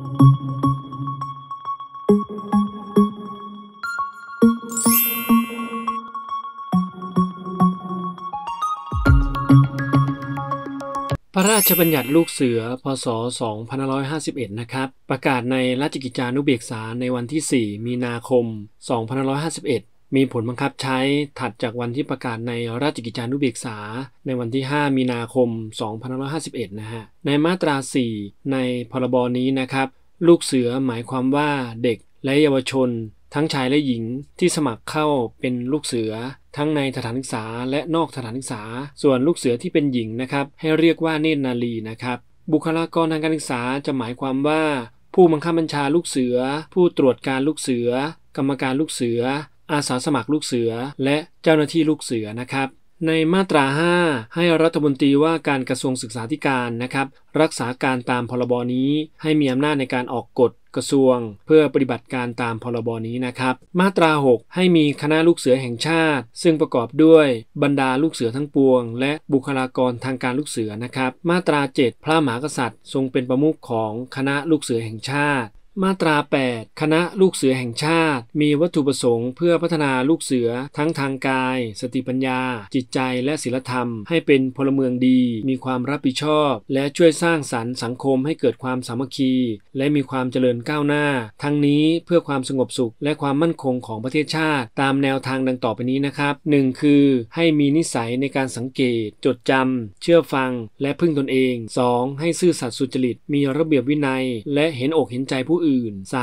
พระราชบัญญัติลูกเสือ พศ 2551 นะครับ ประกาศในราชกิจจานุเบกษา ในวันที่ 4 มีนาคม 2551มีผลบังคับใช้ถัดจากวันที่ประกาศในราชกิจจานุเบกษา ในวันที่ 5 มีนาคม 2551นะฮะ ในมาตรา 4 ในพรบนี้นะครับ ลูกเสือหมายความว่าเด็กและเยาวชน ทั้งชายและหญิงที่สมัครเข้าเป็นลูกเสือ ทั้งในสถานศึกษาและนอกสถานศึกษาส่วนลูกเสือที่เป็นหญิงนะครับ ให้เรียกว่าเนตรนาลีนะครับ บุคลากรทางการศึกษาจะหมายความว่าผู้บังคับบัญชาลูกเสือ ผู้ตรวจการลูกเสือ กรรมการลูกเสืออาสาสมัครลูกเสือและเจ้าหน้าที่ลูกเสือนะครับในมาตรา 5 ให้รัฐมนตรีว่าการกระทรวงศึกษาธิการนะครับรักษาการตามพรบนี้ให้มีอำนาจในการออกกฎกระทรวง เพื่อปฏิบัติการตามพรบนี้นะครับมาตรา 6 ให้มีคณะลูกเสือแห่งชาติ ซึ่งประกอบด้วยบรรดาลูกเสือทั้งปวง และบุคลากรทางการลูกเสือนะครับมาตรา 7 พระมหากษัตริย์ ทรงเป็นประมุขของคณะลูกเสือแห่งชาติมาตรา 8 คณะลูกเสือแห่งชาติ มีวัตถุประสงค์เพื่อพัฒนาลูกเสือ ทั้งทางกาย สติปัญญา จิตใจและศีลธรรม ให้เป็นพลเมืองดี มีความรับผิดชอบ และช่วยสร้างสรรค์สังคมให้เกิดความสามัคคี และมีความเจริญก้าวหน้า ทั้งนี้เพื่อความสงบสุขและความมั่นคงของประเทศชาติ ตามแนวทางดังต่อไปนี้นะครับ 1. คือให้มีนิสัยในการสังเกต จดจำ เชื่อฟัง และพึ่งตนเอง 2. ให้ซื่อสัตย์สุจริต มีระเบียบวินัย และเห็นอกเห็นใจผู้อื่นื่น 3.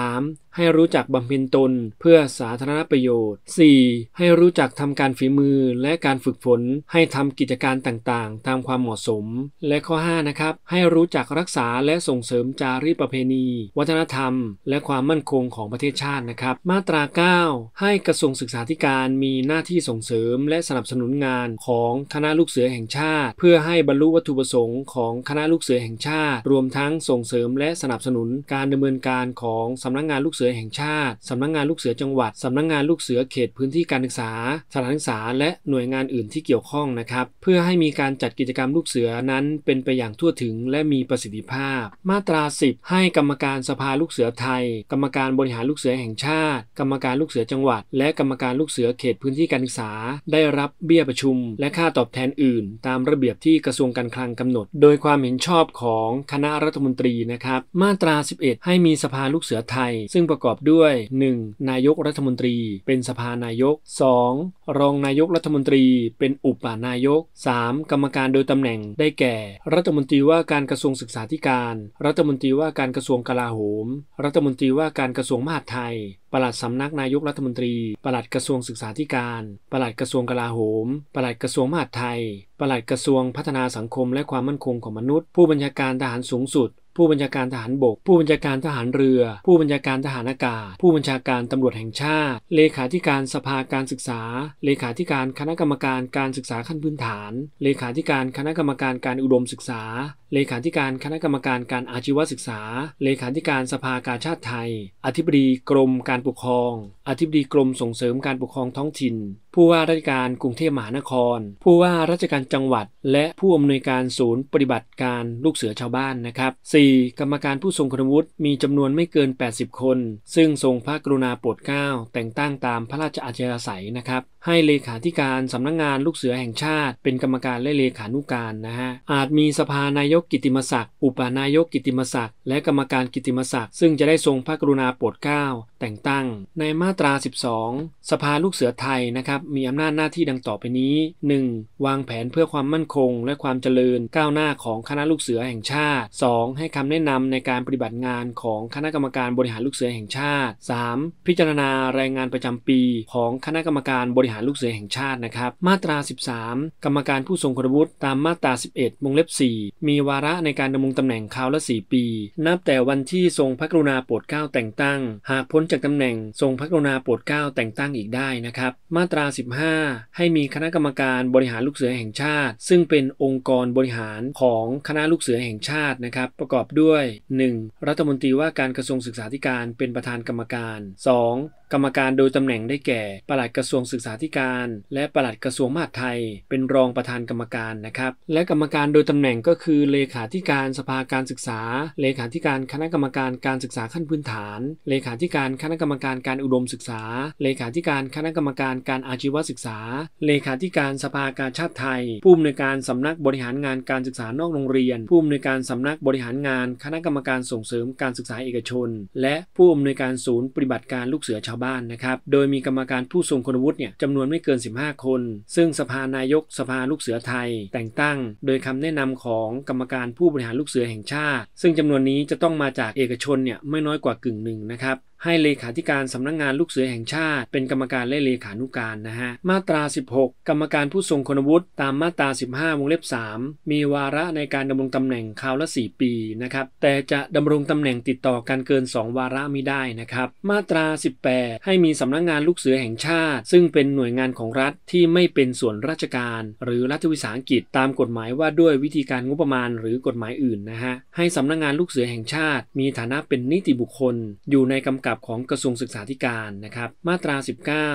ให้รู้จักบำเพ็ญตนเพื่อสาธารณประโยชน์ 4. ให้รู้จักทำการฝีมือและการฝึกฝนให้ทำกิจการต่างๆ ตามความเหมาะสม และข้อ5นะครับ ให้รู้จักรักษาและส่งเสริมจารีตประเพณี วัฒนธรรม และความมั่นคงของประเทศชาตินะครับ มาตรา 9 ให้กระทรวงศึกษาธิการมีหน้าที่ส่งเสริมและสนับสนุนงานของคณะลูกเสือแห่งชาติ เพื่อให้บรรลุวัตถุประสงค์ของคณะลูกเสือแห่งชาติรวมทั้งส่งเสริมและสนับสนุนการดำเนินการของสำนักงงานลูกเสืออแห่งชาติ สำนักงงานลูกเสือจังหวัดสำนักงงานลูกเสือเขตพื้นที่การศึกษา สถานศึกษาและหน่วยงานอื่นที่เกี่ยวข้องนะครับเพื่อให้มีการจัดกิจกรรมลูกเสือนั้นเป็นไปอย่างทั่วถึง และมีประสิทธิภาพ มาตรา 10 ให้กรรมการสภาลูกเสือไทย กรรมการบริหารลูกเสือแห่งชาติ กรรมการลูกเสือจังหวัด และกรรมการลูกเสือเขตพื้นที่การศึกษา ได้รับเบี้ยประชุม และค่าตอบแทนอื่น ตามระเบียบที่กระทรวงการคลังกำหนด โดยความเห็นชอบของคณะรัฐมนตรีนะครับมาตรา 11 ให้มีสภาลูกเสือไทยซึ่งประประกอบด้วย 1. นายกรัฐมนตรี เป็นสภานายก 2. รองนายกรัฐมนตรี เป็นอุปนายก 3. กรรมการโดยตำแหน่ง ได้แก่ รัฐมนตรีว่าการกระทรวงศึกษาธิการ รัฐมนตรีว่าการกระทรวงกลาโหม รัฐมนตรีว่าการกระทรวงมหาดไทยปลัดสำนักนายกรัฐมนตรีปลัดกระทรวงศึกษาธิการปลัดกระทรวงกลาโหมปลัดกระทรวงมหาดไทยปลัดกระทรวงพัฒนาสังคมและความมั่นคงของมนุษย์ ผู้บัญชาการทหารสูงสุดผู้บัญชาการทหารบก ผู้บัญชาการทหารเรือ ผู้บัญชาการทหารอากาศ ผู้บัญชาการตำรวจแห่งชาติ เลขาธิการสภาการศึกษา เลขาธิการคณะกรรมการการศึกษาขั้นพื้นฐาน เลขาธิการคณะกรรมการการอุดมศึกษา เลขาธิการคณะกรรมการการอาชีวศึกษา เลขาธิการสภาการชาติไทย อธิบดีกรมการปกครอง อธิบดีกรมส่งเสริมการปกครองท้องถิ่นผู้ว่าราชการกรุงเทพมหานคร ผู้ว่าราชการจังหวัด และผู้อำนวยการศูนย์ปฏิบัติการลูกเสือชาวบ้านนะครับ 4. กรรมการผู้ทรงคุณวุฒิมีจำนวนไม่เกิน 80 คน ซึ่งทรงพระกรุณาโปรดเกล้า แต่งตั้งตามพระราชอาชยาศัยนะครับ ให้เลขาธิการสำนักงงานลูกเสือแห่งชาติเป็นกรรมการและเลขานุการนะฮะ อาจมีสภานายกกิติมศักดิ์ อุปนายกกิติมศักดิ์ และกรรมการกิติมศักดิ์ ซึ่งจะได้ทรงพระกรุณาโปรดเกล้าแต่งตั้งในมาตรา 12 สภาลูกเสือไทยนะครับมีอำนาจหน้าที่ดังต่อไปนี้ 1. วางแผนเพื่อความมั่นคง และความเจริญก้าวหน้าของคณะลูกเสือแห่งชาติ 2. ให้คำแนะนำในการปฏิบัติงานของคณะกรรมการบริหารลูกเสือแห่งชาติ 3. พิจารณารายงานประจำปี ของคณะกรรมการบริหารลูกเสือแห่งชาตินะครับมาตรา 13 กรรมการผู้ทรงคุณวุฒิตามมาตรา 11วงเล็บ4มีวาระในการดำรงตำแหน่งคราวละ 4 ปี นับแต่วันที่ทรงพระกรุณาโปรดเกล้าแต่งตั้งหากพ้นจากตำแหน่งทรงพระกรุณาโปรดเกล้าแต่งตั้งอีกได้นะครับ มาตรา 15 ให้มีคณะกรรมการบริหารลูกเสือแห่งชาติ ซึ่งเป็นองค์กรบริหารของคณะลูกเสือแห่งชาตินะครับ ประกอบด้วย 1. รัฐมนตรีว่าการกระทรวงศึกษาธิการเป็นประธานกรรมการ 2. กรรมการโดยตำแหน่งได้แก่ปลัดกระทรวงศึกษาธิการ และปลัดกระทรวงมหาดไทย เป็นรองประธานกรรมการ นะครับ และกรรมการโดยตำแหน่งก็คือเลขาธิการสภาการศึกษา เลขาธิการคณะกรรมการการศึกษาขั้นพื้นฐาน เลขาธิการคณะกรรมการการอุดมศึกษา เลขาธิการคณะกรรมการการอาชีวศึกษา เลขาธิการสภาการชาติไทย ผู้อำนวยการสำนักบริหารงานการศึกษานอกโรงเรียน ผู้อำนวยการสำนักบริหารงานคณะกรรมการส่งเสริมการศึกษาเอกชน และผู้อำนวยการศูนย์ปฏิบัติการลูกเสือชาวาวบ้านนะครับโดยมีกรรมการผู้ทรงคุณวุฒิเนี่ยจำนวนไม่เกิน 15 คน ซึ่งสภานายกสภาลูกเสือไทยแต่งตั้ง โดยคำแนะนำของกรรมการผู้บริหารลูกเสือแห่งชาติ ซึ่งจำนวนนี้จะต้องมาจากเอกชนเนี่ยไม่น้อยกว่ากึ่งหนึ่งนะครับให้เลขาธิการสำนักงงานลูกเสือแห่งชาติเป็นกรรมการและเลขานุการนะฮะ มาตรา 16 กรรมการผู้ทรงคุณวุฒิตามมาตรา 15วงเล็บ3 มีวาระในการดำรงตำแหน่งคราวละ 4 ปีนะครับแต่จะดำรงตำแหน่งติดต่อกันเกิน 2 วาระไม่ได้นะครับมาตรา 18 ให้มีสำนักงงานลูกเสือแห่งชาติ ซึ่งเป็นหน่วยงานของรัฐที่ไม่เป็นส่วนราชการ หรือรัฐวิสาหกิจตามกฎหมายว่าด้วยวิธีการงบประมาณหรือกฎหมายอื่นนะฮะให้สำนักงงานลูกเสือแห่งชาติ มีฐานะเป็นนิติบุคคล อยู่ในกำกับของกระทรวงศึกษาธิการนะครับมาตรา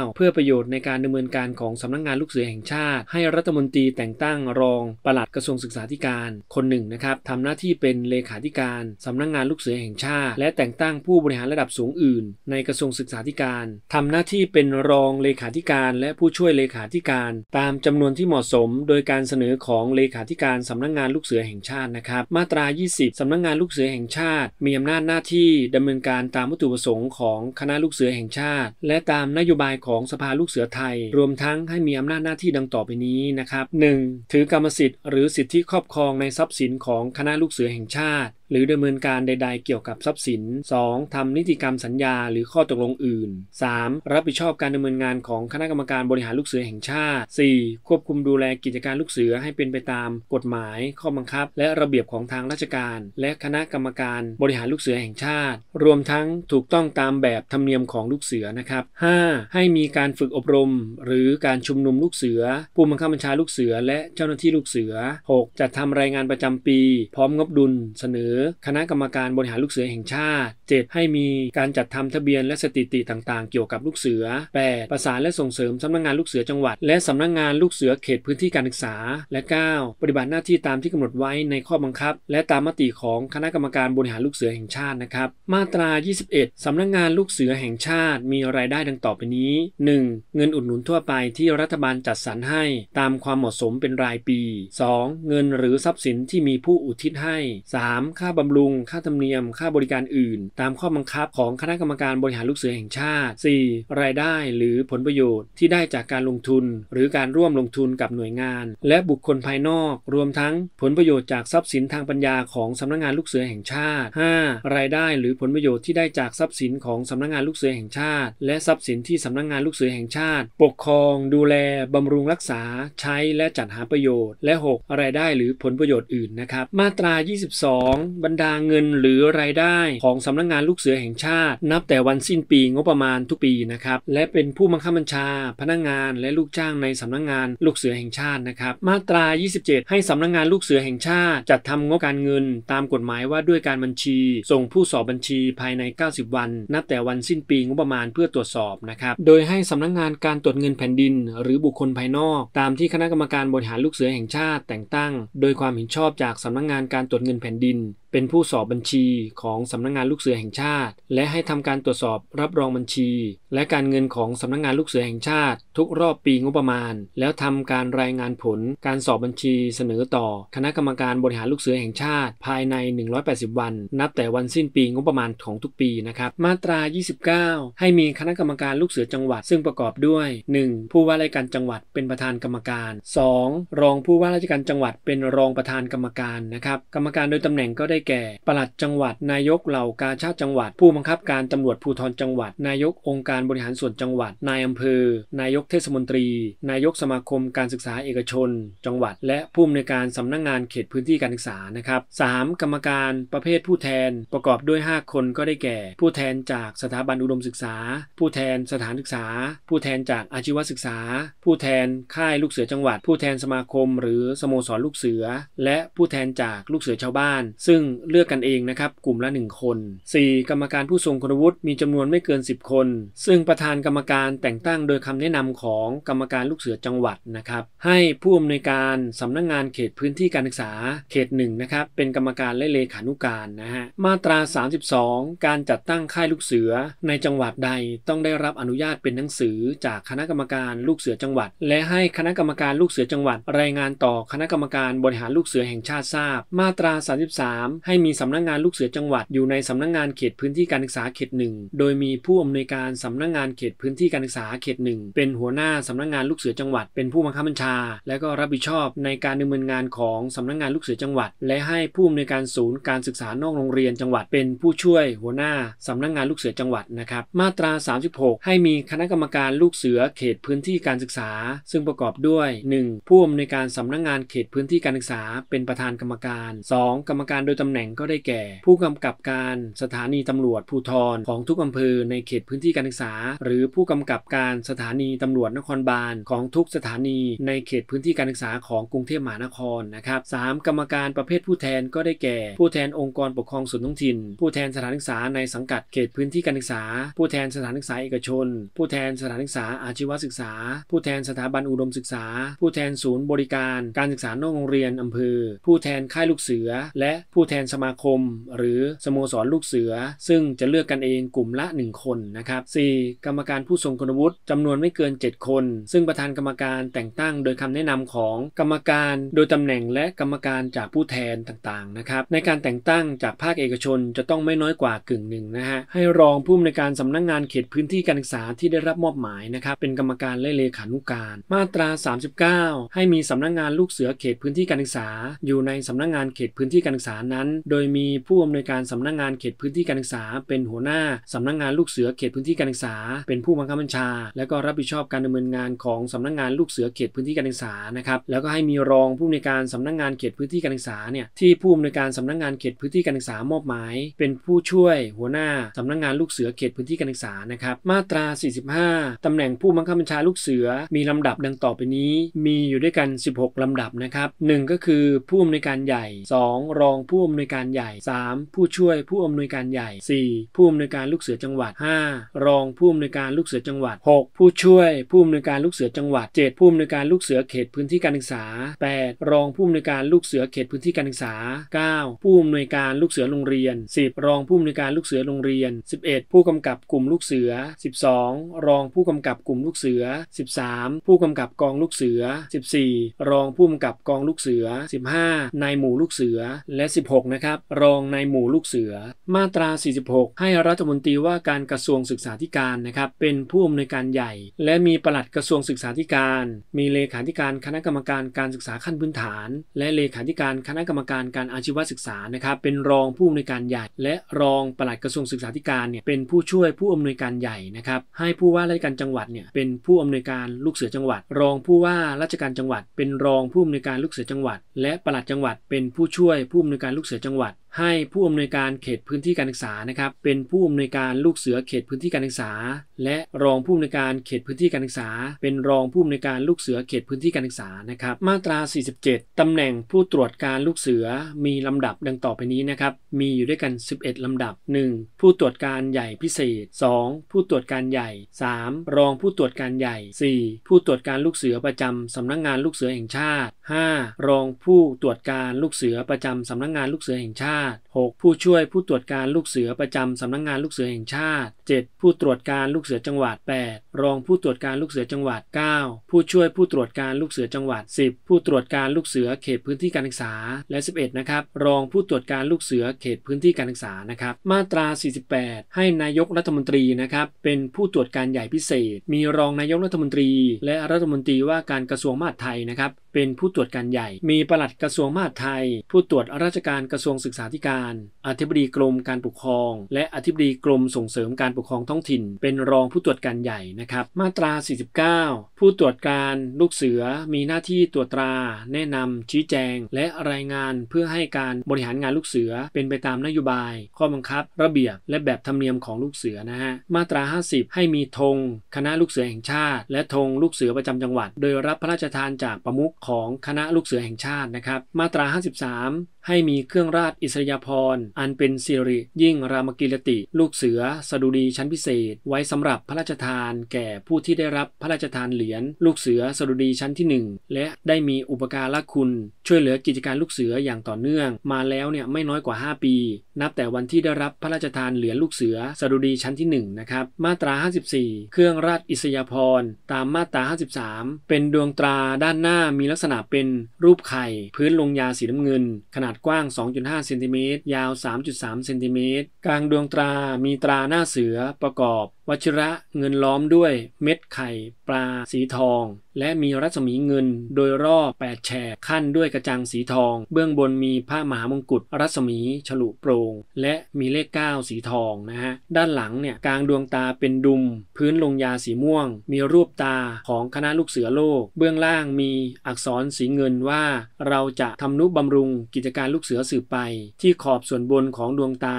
19 เพื่อประโยชน์ในการดำเนินการของสำนักงงานลูกเสือแห่งชาติ ให้รัฐมนตรีแต่งตั้งรองปลัดกระทรวงศึกษาธิการ คนหนึ่งนะครับทำหน้าที่เป็นเลขาธิการ สำนักงงานลูกเสือแห่งชาติ และแต่งตั้งผู้บริหารระดับสูงอื่น ในกระทรวงศึกษาธิการ ทำหน้าที่เป็นรองเลขาธิการและผู้ช่วยเลขาธิการ ตามจำนวนที่เหมาะสม โดยการเสนอของเลขาธิการสำนักงงานลูกเสือแห่งชาตินะครับมาตรา20สำนักงงานลูกเสือแห่งชาติมีอำนาจหน้าที่ดำเนินการตามวัตถุประสงค์งค์ของคณะลูกเสือแห่งชาติ และตามนโยบายของสภาลูกเสือไทย รวมทั้งให้มีอำนาจหน้าที่ดังต่อไปนี้นะครับ 1. ถือกรรมสิทธิ์หรือสิทธิครอบครองในทรัพย์สินของคณะลูกเสือแห่งชาติหรือดำเนินการใด ๆ เกี่ยวกับทรัพย์สิน 2. ทำนิติกรรมสัญญาหรือข้อตกลงอื่น 3. รับผิดชอบการดำเนินงานของคณะกรรมการบริหารลูกเสือแห่งชาติ 4. ควบคุมดูแลกิจการลูกเสือให้เป็นไปตาม กฎหมาย ข้อบังคับ และระเบียบของทางราชการ และคณะกรรมการบริหารลูกเสือแห่งชาติ รวมทั้งถูกต้องตามแบบธรรมเนียมของลูกเสือนะครับ 5. ให้มีการฝึกอบรมหรือการชุมนุมลูกเสือ ผู้บังคับบัญชาลูกเสือ และเจ้าหน้าที่ลูกเสือ 6. จัดทำรายงานประจำปีพร้อมงบดุล เสนอคณะกรรมการบริหารลูกเสือแห่งชาติ 7. ให้มีการจัดทำทะเบียนและสถิติต่าง ๆเกี่ยวกับลูกเสือ 8. ประสานและส่งเสริมสำนักงงานลูกเสือจังหวัด และสำนักงงานลูกเสือเขตพื้นที่การศึกษา และ 9. ปฏิบัติหน้าที่ตามที่กำหนดไว้ในข้อบังคับ และตามมติของคณะกรรมการบริหารลูกเสือแห่งชาตินะครับมาตรา 21 สำนักงงานลูกเสือแห่งชาติมีรายได้ดังต่อไปนี้ 1. เงินอุดหนุนทั่วไปที่รัฐบาลจัดสรรให้ ตามความเหมาะสมเป็นรายปี 2. เงินหรือทรัพย์สินที่มีผู้อุทิศให้ 3. ค่าบำรุงค่าธรรมเนียมค่าบริการอื่น ตามข้อบังคับของคณะกรรมการบริหารลูกเสือแห่งชาติ 4. รายได้หรือผลประโยชน์ที่ได้จากการลงทุน หรือการร่วมลงทุนกับหน่วยงาน และบุคคลภายนอก รวมทั้งผลประโยชน์จากทรัพย์สินทางปัญญาของสำนักงงานลูกเสือแห่งชาติ 5. รายได้หรือผลประโยชน์ที่ได้จากทรัพย์สินของสำนักงงานลูกเสือแห่งชาติและทรัพย์สินที่สำนักงงานลูกเสือแห่งชาติ ปกครอง ดูแลบำรุงรักษาใช้และจัดหาประโยชน์และ 6. รายได้หรือผลประโยชน์อื่นนะครับมาตรา 22บรรดาเงินหรือรายได้ของสำนักงงานลูกเสือแห่งชาติ นับแต่วันสิ้นปีงบประมาณทุกปีนะครับและเป็นผู้บังคับบัญชาพนักงงานและลูกจ้างในสำนักงงานลูกเสือแห่งชาตินะครับมาตรา27 ให้สำนักงงานลูกเสือแห่งชาติ จัดทำงบการเงิน ตามกฎหมายว่าด้วยการบัญชี ส่งผู้สอบบัญชีภายใน 90 วันนับแต่วันสิ้นปีงบประมาณเพื่อตรวจสอบนะครับโดยให้สำนักงงานการตรวจเงินแผ่นดิน หรือบุคคลภายนอก ตามที่คณะกรรมการบริหารลูกเสือแห่งชาติ แต่งตั้ง โดยความเห็นชอบจากสำนักงงานการตรวจเงินแผ่นดินเป็นผู้สอบบัญชีของสำนักงงานลูกเสือแห่งชาติ และให้ทำการตรวจสอบรับรองบัญชี และการเงินของสำนักงงานลูกเสือแห่งชาติ ทุกรอบปีงบประมาณ แล้วทำการรายงานผลการสอบบัญชีเสนอต่อคณะกรรมการบริหารลูกเสือแห่งชาติ ภายใน 180 วันนับแต่วันสิ้นปีงบประมาณของทุกปีนะครับ มาตรา 29 ให้มีคณะกรรมการลูกเสือจังหวัด ซึ่งประกอบด้วย 1. ผู้ว่าราชการจังหวัดเป็นประธานกรรมการ 2. รองผู้ว่าราชการจังหวัดเป็นรองประธานกรรมการนะครับกรรมการโดยตำแหน่งก็ได้แก่ปลัดจังหวัด นายกเหล่ากาชาติจังหวัด ผู้บังคับการตำรวจภูธรจังหวัด นายกองค์การบริหารส่วนจังหวัด นายอำเภอ นายกเทศมนตรี นายกสมาคมการศึกษาเอกชน จังหวัด และผู้อำนวยการสำนักงงานเขตพื้นที่การศึกษา นะครับสกรรมการประเภทผู้แทนประกอบด้วย 5 คนก็ได้แก่ ผู้แทนจากสถาบันอุดมศึกษา ผู้แทนสถานศึกษา ผู้แทนจากอาชีวศึกษา ผู้แทนค่ายลูกเสือจังหวัด ผู้แทนสมาคม หรือสโมสรลูกเสือ และผู้แทนจากลูกเสือชาวบ้าน ซึ่งเลือกกันเอง นะครับกลุ่มละ1คน 4. กรรมการผู้ทรงคุณวุฒิมีจำนวนไม่เกิน 10 คน ซึ่งประธานกรรมการแต่งตั้งโดยคำแนะนำของกรรมการลูกเสือจังหวัดนะครับให้ผู้อำนวยการสำนักงงานเขตพื้นที่การศึกษาเขต1นะครับเป็นกรรมการและเลขานุการนะฮะมาตรา 32 การจัดตั้งค่ายลูกเสือในจังหวัดใด ต้องได้รับอนุญาตเป็นหนังสือจากคณะกรรมการลูกเสือจังหวัด และให้คณะกรรมการลูกเสือจังหวัด รายงานต่อคณะกรรมการบริหารลูกเสือแห่งชาติทราบ มาตรา33ให้มีสำนักงงานลูกเสือจังหวัดอยู่ในสำนักงงานเขตพื้นที่การศึกษาเขตหนึ่งโดยมีผู้อำนวยการสำนักงงานเขตพื้นที่การศึกษาเขตหนึ่งเป็นหัวหน้าสำนักงงานลูกเสือจังหวัดเป็นผู้บังคับบัญชาและก็รับผิดชอบในการดำเนินงานของสำนักงงานลูกเสือจังหวัดและให้ผู้อำนวยการศูนย์การศึกษานอกโรงเรียนจังหวัดเป็นผู้ช่วยหัวหน้าสำนักงงานลูกเสือจังหวัดนะครับมาตรา 36 ให้มีคณะกรรมการลูกเสือเขตพื้นที่การศึกษาซึ่งประกอบด้วย 1. ผู้อำนวยการสำนักงงานเขตพื้นที่การศึกษาเป็นประธานกรรมการ 2. กรรมการโดยตำแหน่งก็ได้แก่ ผู้กำกับการสถานีตำรวจภูทรของทุกอำเภอในเขตพื้นที่การศึกษา หรือผู้กำกับการสถานีตำรวจนครบาลของทุกสถานี ในเขตพื้นที่การศึกษาของกรุงเทพมหานครนะครับ 3. กรรมการประเภทผู้แทนก็ได้แก่ ผู้แทนองค์กรปกครองส่วนท้องถิ่น ผู้แทนสถานศึกษาในสังกัดเขตพื้นที่การศึกษาผู้แทนสถานศึกษาเอกชน ผู้แทนสถานศึกษาอาชีวศึกษาผู้แทนสถาบันอุดมศึกษา ผู้แทนศูนย์บริการการศึกษานอกโรงเรียนอำเภอผู้แทนค่ายลูกเสือและผู้แทนสมาคมหรือสโมสรลูกเสือ ซึ่งจะเลือกกันเองกลุ่มละ 1 คนนะครับ 4. กรรมการผู้ทรงคุณวุฒิจำนวนไม่เกิน 7 คน ซึ่งประธานกรรมการแต่งตั้ง โดยคำแนะนำของกรรมการ โดยตำแหน่งและกรรมการจากผู้แทนต่างๆนะครับในการแต่งตั้งจากภาคเอกชนจะต้องไม่น้อยกว่ากึ่งหนึ่งนะฮะให้รองผู้อำนวยการสำนักงงานเขตพื้นที่การศึกษาที่ได้รับมอบหมายนะครับเป็นกรรมการและเลขานุการ มาตรา 39 ให้มีสำนักงงานลูกเสือเขตพื้นที่การศึกษาอยู่ในสำนักงงานเขตพื้นที่การศึกษานั้น้นโดยมีผู้อำนวยการสำนักงงานเขตพื้นที่การศึกษาเป็นหัวหน้าสำนักงงานลูกเสือเขตพื้นที่การศึกษาเป็นผู้บังคับบัญชา และก็รับผิดชอบการดำเนินงานของสำนักงงานลูกเสือเขตพื้นที่การศึกษานะครับแล้วก็ให้มีรองผู้อำนวยการสำนักงงานเขตพื้นที่การศึกษาเนี่ยที่ผู้อำนวยการสำนักงงานเขตพื้นที่การศึกษามอบหมาย เป็นผู้ช่วยหัวหน้าสำนักงานลูกเสือเขตพื้นที่การศึกษานะครับมาตรา 45ตำแหน่งผู้บังคับบัญชาลูกเสือ มีลำดับดังต่อไปนี้ มีอยู่ด้วยกัน 16ลำดับนะครับ 1 ก็คือ ผู้อำนวยการใหญ่ 2 รองผู้อำู้อำนวยการใหญ่ 3. ผู้ช่วยผู้อำนวยการใหญ่ 4. ผู้อำนวยการลูกเสือจังหวัด 5. รองผู้อำนวยการลูกเสือจังหวัด 6. ผู้ช่วยผู้อำนวยการลูกเสือจังหวัด 7. ผู้อำนวยการลูกเสือเขตพื้นที่การศึกษา 8. รองผู้อำนวยการลูกเสือเขตพื้นที่การศึกษา 9. ผู้อำนวยการลูกเสือโรงเรียน 10. รองผู้อำนวยการลูกเสือโรงเรียน 11. ผู้กำกับกลุ่มลูกเสือ 12. รองผู้กำกับกลุ่มลูกเสือ 13. ผู้กำกับกองลูกเสือ 14. รองผู้กำกับกองลูกเสือ 15. นายหมู่ลูกเสือ และ 16 46นะครับรองในหมู่ลูกเสือ มาตรา 46 ให้รัฐมนตรีว่าการกระทรวงศึกษาธิการนะครับเป็นผู้อำนวยการใหญ่ และมีปลัดกระทรวงศึกษาธิการ มีเลขาธิการคณะกรรมการการศึกษาขั้นพื้นฐาน และเลขาธิการคณะกรรมการการอาชีวศึกษานะครับเป็นรองผู้อำนวยการใหญ่ และรองปลัดกระทรวงศึกษาธิการเนี่ยเป็นผู้ช่วยผู้อำนวยการใหญ่นะครับให้ผู้ว่าราชการจังหวัดเนี่ยเป็นผู้อำนวยการลูกเสือจังหวัด รองผู้ว่าราชการจังหวัด เป็นรองผู้อำนวยการลูกเสือจังหวัด และปลัดจังหวัดเป็นผู้ช่วยผู้อำนวยการลูกเสือือจังหวัดให้ผู้อำนวยการเขตพื้นที่การศึกษานะครับเป็นผู้อำนวยการลูกเสือเขตพื้นที่การศึกษา และรองผู้อำนวยการเขตพื้นที่การศึกษาเป็นรองผู้อำนวยการลูกเสือเขตพื้นที่การศึกษานะครับมาตรา 47ตำแหน่งผู้ตรวจการลูกเสือมีลำดับดังต่อไปนี้นะครับ มีอยู่ด้วยกัน 11ลำดับ 1. ผู้ตรวจการใหญ่พิเศษ 2. ผู้ตรวจการใหญ่ 3. รองผู้ตรวจการใหญ่ 4. ผู้ตรวจการลูกเสือประจำสำนักงงานลูกเสือแห่งชาติ 5. รองผู้ตรวจการลูกเสือประจำสำนักงงานลูกเสือแห่งชาติาติ 6. ผู้ช่วยผู้ตรวจการลูกเสือประจำสำนักงงานลูกเสือแห่งชาติ 7. ผู้ตรวจการลูกเสือจังหวัด 8. รองผู้ตรวจการลูกเสือจังหวัด 9. ผู้ช่วยผู้ตรวจการลูกเสือจังหวัด 10. ผู้ตรวจการลูกเสือเขตพื้นที่การศึกษาและ 11นะครับรองผู้ตรวจการลูกเสือเขตพื้นที่การศึกษานะครับ มาตรา 48 ให้นายกรัฐมนตรีนะครับเป็นผู้ตรวจการใหญ่พิเศษ มีรองนายกรัฐมนตรี และรัฐมนตรีว่าการกระทรวงมหาดไทยนะครับเป็นผู้ตรวจการใหญ่ มีปลัดกระทรวงมหาดไทย ผู้ตรวจราชการกระทรวงศึกษาธิการ อธิบดีกรมการปกครอง และอธิบดีกรมส่งเสริมการปกครองท้องถิ่น เป็นรองผู้ตรวจการใหญ่นะครับ มาตรา 49 ผู้ตรวจการลูกเสือมีหน้าที่ตรวจตราแนะนำ ชี้แจง และรายงานเพื่อให้การบริหารงานลูกเสือเป็นไปตามนโยบาย ข้อบังคับ ระเบียบ และแบบธรรมเนียมของลูกเสือนะฮะ มาตรา 50 ให้มีธงคณะลูกเสือแห่งชาติและธงลูกเสือประจำจังหวัด โดยรับพระราชทานจากประมุขของคณะลูกเสือแห่งชาตินะครับ มาตรา 53 ให้มีเครื่องราชอิสริยาภรณ์ อันเป็นสิริยิ่งรามกิรติ ลูกเสือ สดุดีชั้นพิเศษ ไว้สำหรับพระราชทานแก่ผู้ที่ได้รับพระราชทานเหรียญลูกเสือ สดุดีชั้นที่ 1 และได้มีอุปการะคุณช่วยเหลือกิจการลูกเสืออย่างต่อเนื่อง มาแล้วเนี่ยไม่น้อยกว่า 5 ปี นับแต่วันที่ได้รับพระราชทานเหรียญลูกเสือ สดุดีชั้นที่1นะครับมาตรา54เครื่องราชอิสริยาภรณ์ตามมาตรา53เป็นดวงตราด้านหน้ามีลักษณะเป็นรูปไข่พื้นลงยาสีน้ำเงิน ขนาดกว้าง 2.5 เซนติเมตรยาว 3.3 เซนติเมตรกลางดวงตรามีตราหน้าเสือประกอบวชิระเงินล้อมด้วยเม็ดไข่ปลาสีทอง และมีรัศมีเงินโดยรอบแปดแฉกขั้นด้วยกระจังสีทอง เบื้องบนมีผ้ามหามงกุฎรัศมีฉลุโปร่งและมีเลข 9 สีทองนะฮะด้านหลังเนี่ยกลางดวงตาเป็นดุม พื้นลงยาสีม่วง มีรูปตาของคณะลูกเสือโลก เบื้องล่างมีอักษรสีเงินว่า เราจะทำนุบำรุงกิจการลูกเสือสืบไป ที่ขอบส่วนบนของดวงตา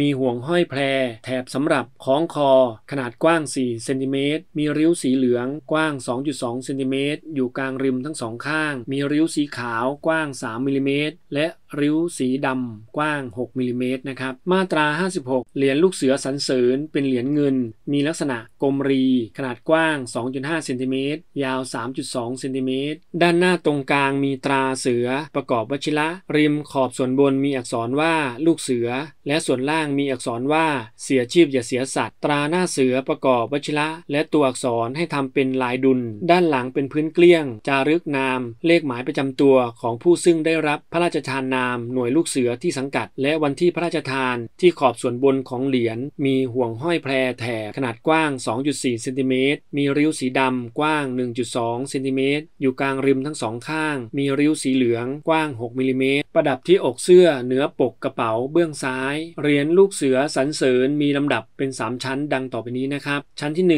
มีห่วงห้อยแพรแถบสำหรับคล้องคอขนาดกว้าง 4 เซนติเมตร มีริ้วสีเหลืองกว้าง 2.2 เซนติเมตรอยู่กลางริมทั้งสองข้าง มีริ้วสีขาวกว้าง 3 มิลิเมตร และริ้วสีดำกว้าง6มิลิเมตรนะครับ มาตรา56เหรียญลูกเสือสันเสริญเป็นเหรียญเงิน มีลักษณะกลมรีขนาดกว้าง2.5เซนติเมตรยาว3.2เซนติเมตรด้านหน้าตรงกลางมีตราเสือประกอบวชิระริมขอบส่วนบนมีอักษรว่าลูกเสือและส่วนล่างมีอักษรว่าเสียชีพอย่าเสียสัตว์ตราหน้าเสือประกอบวชิระและตัวอักษรให้ทำเป็นลายดุลด้านหลังเป็นพื้นเกลี้ยงจารึกนาม เลขหมายประจำตัวของผู้ซึ่งได้รับพระราชทานนามามหน่วยลูกเสือที่สังกัดและวันที่พระราชทานที่ขอบส่วนบนของเหรียญมีห่วงห้อยแพรแถบขนาดกว้าง 2.4เซนติเมตรมีริ้วสีดำกว้าง 1.2เซนติเมตรอยู่กลางริมทั้งสองข้าง มีริ้วสีเหลืองกว้าง 6มิลิเมตรประดับที่อกเสื้อเหนือปกกระเป๋าเบื้องซ้ายเหรียญลูกเสือสันเสริญมีลำดับเป็น 3 ชั้นดังต่อไปนี้นะครับชั้นที่ 1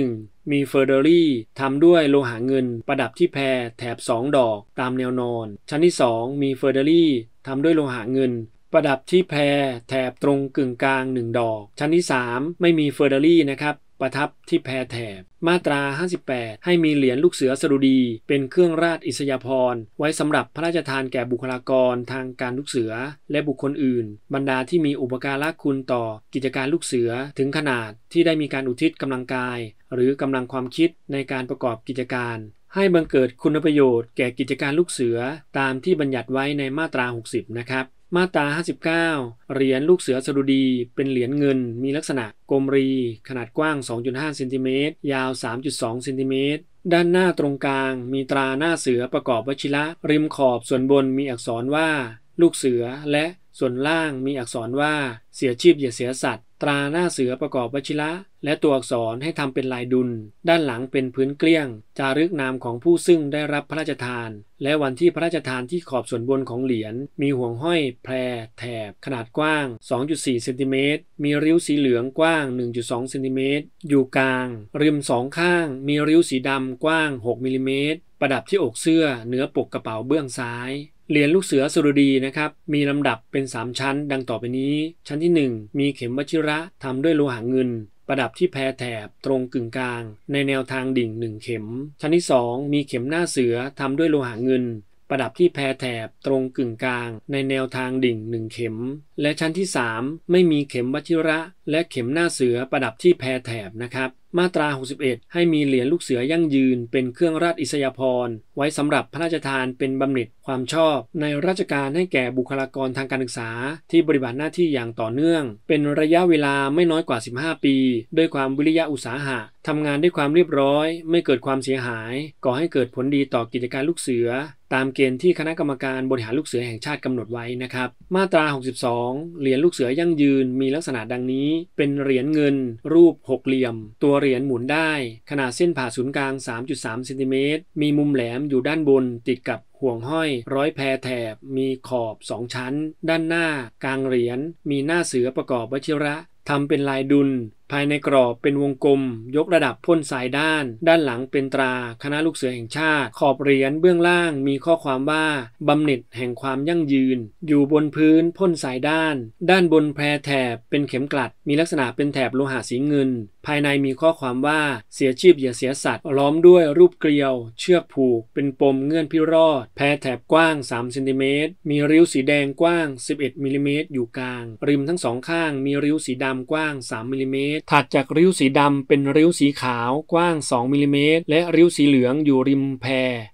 มีเฟอร์เดอรี่ทำด้วยโลหะเงินประดับที่แพรแถบ 2 ดอกตามแนวนอน ชั้นที่ 2 มีเฟอร์เดอรี่ทำด้วยโลหะเงินประดับที่แพรแถบตรงกึ่งกลาง 1 ดอก ชั้นที่ 3 ไม่มีเฟอร์เดอรี่นะครับประทับที่แพแถบ มาตรา58ให้มีเหรียญลูกเสือสรุดีเป็นเครื่องราชอิสยาภรณ์ ไว้สำหรับพระราชทานแก่บุคลากรทางการลูกเสือ และบุคคลอื่น บรรดาที่มีอุปการะคุณต่อ กิจการลูกเสือถึงขนาดที่ได้มีการอุทิศกำลังกาย หรือกำลังความคิดในการประกอบกิจการ ให้บังเกิดคุณประโยชน์แก่กิจการลูกเสือตามที่บัญญัติไว้ในมาตรา 60 นะครับมาตรา59 เหรียญลูกเสือสดุดีเป็นเหรียญเงิน มีลักษณะกลมรี ขนาดกว้าง 2.5เซนติเมตรยาว 3.2เซนติเมตรด้านหน้าตรงกลางมีตราหน้าเสือประกอบวชิระริมขอบส่วนบนมีอักษรว่า ลูกเสือและส่วนล่างมีอักษรว่าเสียชีพอย่าเสียสัตว์ตราหน้าเสือประกอบวชิระและตัวอักษรให้ทำเป็นลายดุลด้านหลังเป็นพื้นเกลี้ยง จารึกนามของผู้ซึ่งได้รับพระราชทาน และวันที่พระราชทานที่ขอบส่วนบนของเหรียญมีห่วงห้อยแพรแถบ ขนาดกว้าง 2.4 เซนติเมตรมีริ้วสีเหลืองกว้าง 1.2 เซนติเมตรอยู่กลาง ริมสองข้าง มีริ้วสีดำกว้าง 6มิลิเมตรประดับที่อกเสื้อเหนือปกกระเป๋าเบื้องซ้ายเหรียญลูกเสือสุรดีนะครับ มีลำดับเป็น 3 ชั้น ดังต่อไปนี้ ชั้นที่ 1 มีเข็มวชิระ ทำด้วยโลหะเงิน ประดับที่แพรแถบตรงกึ่งกลางในแนวทางดิ่ง1เข็ม ชั้นที่ 2 มีเข็มหน้าเสือทำด้วยโลหะเงิน ประดับที่แพรแถบตรงกึ่งกลาง ในแนวทางดิ่ง1เข็ม และชั้นที่ 3 ไม่มีเข็มวชิระและเข็มหน้าเสือประดับที่แพรแถบนะครับมาตรา 61 ให้มีเหรียญลูกเสือยั่งยืนเป็นเครื่องราชอิสยาภรณ์ ไว้สำหรับพระราชทานเป็นบำเหน็จความชอบ ในราชการให้แก่บุคลากรทางการศึกษา ที่ปฏิบัติหน้าที่อย่างต่อเนื่อง เป็นระยะเวลาไม่น้อยกว่า 15 ปี ด้วยความวิริยะอุตสาหะทำงานด้วยความเรียบร้อย ไม่เกิดความเสียหายก่อให้เกิดผลดีต่อกิจการลูกเสือ ตามเกณฑ์ที่คณะกรรมการบริหารลูกเสือแห่งชาติกำหนดไว้นะครับมาตรา 62เหรียญลูกเสือยั่งยืนมีลักษณะดังนี้ เป็นเหรียญเงินรูปหกเหลี่ยมตัวเรียญหมุนได้ ขนาดเส้นผ่าศูนย์กลาง 3.3ซนติเมตรมีมุมแหลมอยู่ด้านบนติดกับห่วงห้อย ร้อยแพรแถบมีขอบ 2 ชั้น ด้านหน้ากลางเหรียญ มีหน้าเสือประกอบวชิระ ทำเป็นลายดุล ภายในกรอบเป็นวงกลม ยกระดับพ่นสายด้าน ด้านหลังเป็นตราคณะลูกเสือแห่งชาติ ขอบเหรียญเบื้องล่างมีข้อความว่าบำเหน็จแห่งความยั่งยืน อยู่บนพื้นพ่นสายด้าน ด้านบนแพรแถบเป็นเข็มกลัด มีลักษณะเป็นแถบโลหะสีเงินภายในมีข้อความว่าเสียชีพอย่าเสียสัตว์ล้อมด้วยรูปเกลียวเชือกผูก เป็นปมเงื่อนพิรอด แพ้แถบกว้าง3ซนติเมตรมีริ้วสีแดงกว้าง 11 มิลิเมตรอยู่กลาง ริมทั้งสองข้าง มีริ้วสีดำกว้าง 3 มิลิเมตรถัดจากริ้วสีดำเป็นริ้วสีขาวกว้าง 2 มิลิเมตรและริ้วสีเหลืองอยู่ริมแพ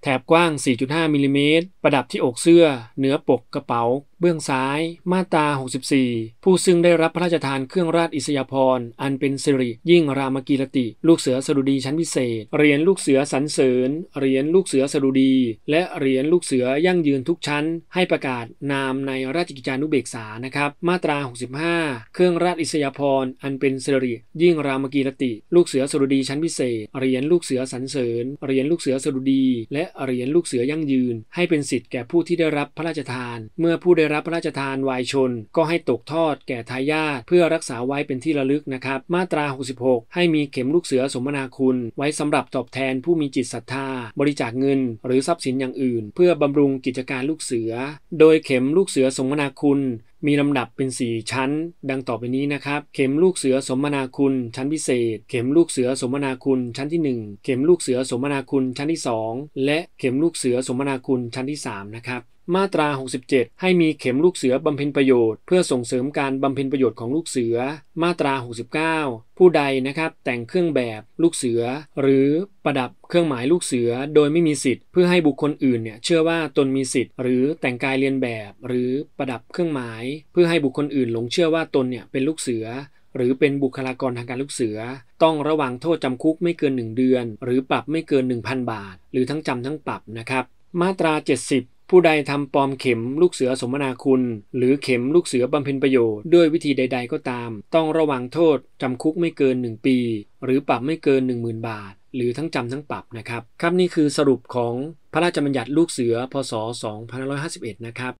แถบกว้าง 4.5มิลิเมตรประดับที่อกเสื้อเหนือปกกระเป๋าเบื้องซ้าย มาตรา 64 ผู้ซึ่งได้รับพระราชทานเครื่องราชอิสยาภรณ์อันเป็นสิริ ยิ่งรามกีรติ ลูกเสือสดุดีชั้นพิเศษ เหรียญลูกเสือสรรเสริญ เหรียญลูกเสือสดุดี และเหรียญลูกเสือยั่งยืนทุกชั้น ให้ประกาศ นามในราชกิจจานุเบกษานะครับ มาตรา 65 เครื่องราชอิสยาภรณ์อันเป็นสิริยิ่งรามกีรติ ลูกเสือสดุดีชั้นพิเศษ เหรียญลูกเสือสรรเสริญ เหรียญลูกเสือสดุดี และเหรียญลูกเสือยั่งยืน ให้เป็นสิทธิ์แก่ผู้ที่ได้รับพระราชทาน เมื่อผู้ได้รับพระราชทานวายชนก็ให้ตกทอดแก่ทายาทเพื่อรักษาไว้เป็นที่ระลึกนะครับ มาตรา 66 ให้มีเข็มลูกเสือสมนาคุณ ไว้สำหรับตอบแทนผู้มีจิตศรัทธา บริจาคเงินหรือทรัพย์สินอย่างอื่น เพื่อบำรุงกิจการลูกเสือ โดยเข็มลูกเสือสมนาคุณ มีลำดับเป็น 4 ชั้นดังต่อไปนี้นะครับ เข็มลูกเสือสมนาคุณชั้นพิเศษ เข็มลูกเสือสมนาคุณชั้นที่ 1 เข็มลูกเสือสมนาคุณชั้นที่ 2 และเข็มลูกเสือสมนาคุณชั้นที่ 3 นะครับมาตรา 67 ให้มีเข็มลูกเสือบำเพ็ญประโยชน์เพื่อส่งเสริมการบำเพ็ญประโยชน์ของลูกเสือ มาตรา 69 ผู้ใดนะครับแต่งเครื่องแบบลูกเสือ หรือประดับเครื่องหมายลูกเสือโดยไม่มีสิทธิ์เพื่อให้บุคคลอื่นเนี่ยเชื่อว่าตนมีสิทธิ์หรือแต่งกายเรียนแบบ หรือประดับเครื่องหมาย เพื่อให้บุคคลอื่นหลงเชื่อว่าตนเนี่ยเป็นลูกเสือ หรือเป็นบุคลากรทางการลูกเสือ ต้องระวังโทษจำคุกไม่เกิน 1 เดือน หรือปรับไม่เกิน 1,000 บาท หรือทั้งจำทั้งปรับนะครับ มาตรา 70ผู้ใดทำปลอมเข็มลูกเสือสมนาคุณ หรือเข็มลูกเสือบำเพ็ญประโยชน์ด้วยวิธีใด ๆก็ตาม ต้องระวังโทษจำคุกไม่เกิน 1 ปี หรือปรับไม่เกิน 10,000 บาท หรือทั้งจำทั้งปรับนะครับ ครับนี่คือสรุปของพระราชบัญญัติลูกเสือ พศ 2551 นะครับ